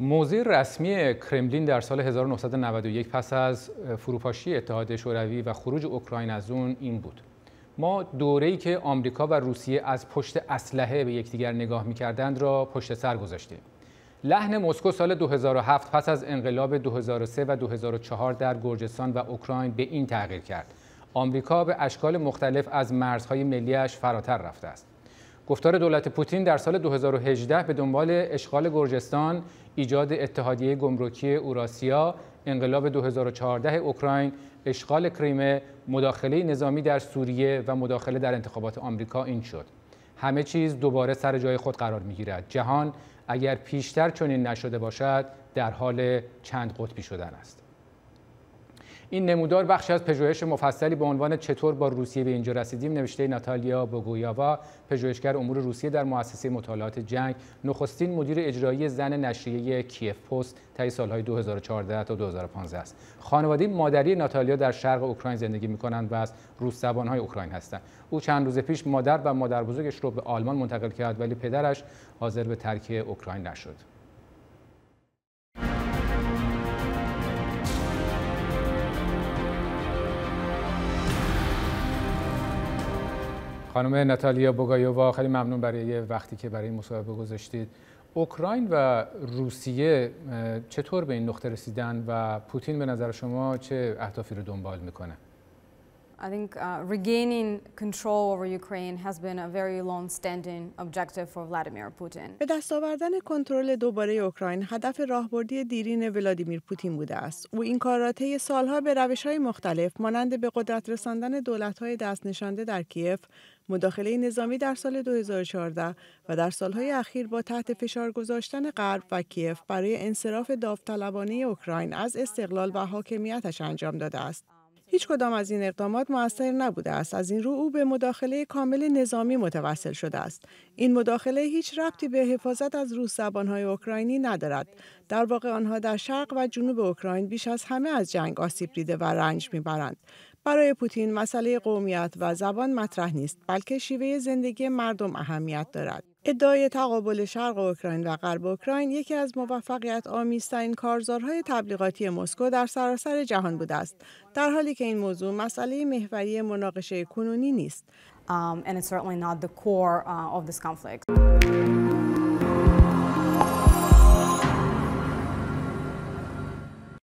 موضع رسمی کرملین در سال 1991 پس از فروپاشی اتحاد شوروی و خروج اوکراین از اون این بود ما دوره‌ای که آمریکا و روسیه از پشت اسلحه به یکدیگر نگاه می‌کردند را پشت سر گذاشتیم لحن مسکو سال 2007 پس از انقلاب 2003 و 2004 در گرجستان و اوکراین به این تغییر کرد آمریکا به اشکال مختلف از مرزهای ملیش فراتر رفته است گفتار دولت پوتین در سال 2018 به دنبال اشغال گرجستان، ایجاد اتحادیه گمرکی اوراسیا، انقلاب 2014 اوکراین، اشغال کریمه، مداخله نظامی در سوریه و مداخله در انتخابات آمریکا این شد. همه چیز دوباره سر جای خود قرار می گیرد. جهان اگر پیشتر چنین نشده باشد، در حال چند قطبی شدن است. این نمودار بخشی از پژوهش مفصلی به عنوان چطور با روسیه به اینجا رسیدیم نوشته ناتالیا بوگویاوا پژوهشگر امور روسیه در مؤسسه مطالعات جنگ نخستین مدیر اجرایی زن نشریه کیف پست طی سالهای 2014 تا 2015 است خانواده مادری ناتالیا در شرق اوکراین زندگی می‌کنند و از روس اوکراین هستند او چند روز پیش مادر و مادر بزرگش رو به آلمان منتقل کرد ولی پدرش حاضر به ترک اوکراین نشد خانم ناتالیا بوگایووا خیلی ممنون برای وقتی که برای این مصاحبه گذاشتید اوکراین و روسیه چطور به این نقطه رسیدن و پوتین به نظر شما چه اهدافی رو دنبال میکنه؟ I think uh, regaining control over Ukraine has been a very long-standing objective for Vladimir Putin. به دست آوردن کنترل دوباره اوکراین هدف راهبردی دیرین ولادیمیر پوتین بوده است. او این کار را طی سالها به روش‌های مختلف مانند به قدرت رساندن دولت‌های دست نشانده در کیف، مداخله نظامی در سال 2014 و در سالهای اخیر با تحت فشار گذاشتن غرب و کیف برای انصراف داوطلبانه اوکراین از استقلال و حاکمیتش انجام داده است. هیچ کدام از این اقدامات موثر نبوده است از این رو او به مداخله کامل نظامی متوصل شده است این مداخله هیچ ربطی به حفاظت از روس زبانهای اوکراینی ندارد در واقع آنها در شرق و جنوب اوکراین بیش از همه از جنگ آسیب دیده و رنج میبرند برای پوتین مسئله قومیت و زبان مطرح نیست بلکه شیوه زندگی مردم اهمیت دارد ادعای تقابل شرق اوکراین و غرب اوکراین یکی از موفقیت آمیزترین کارزارهای تبلیغاتی مسکو در سراسر جهان بوده است در حالی که این موضوع مسئله محوری مناقشه کنونی نیست um,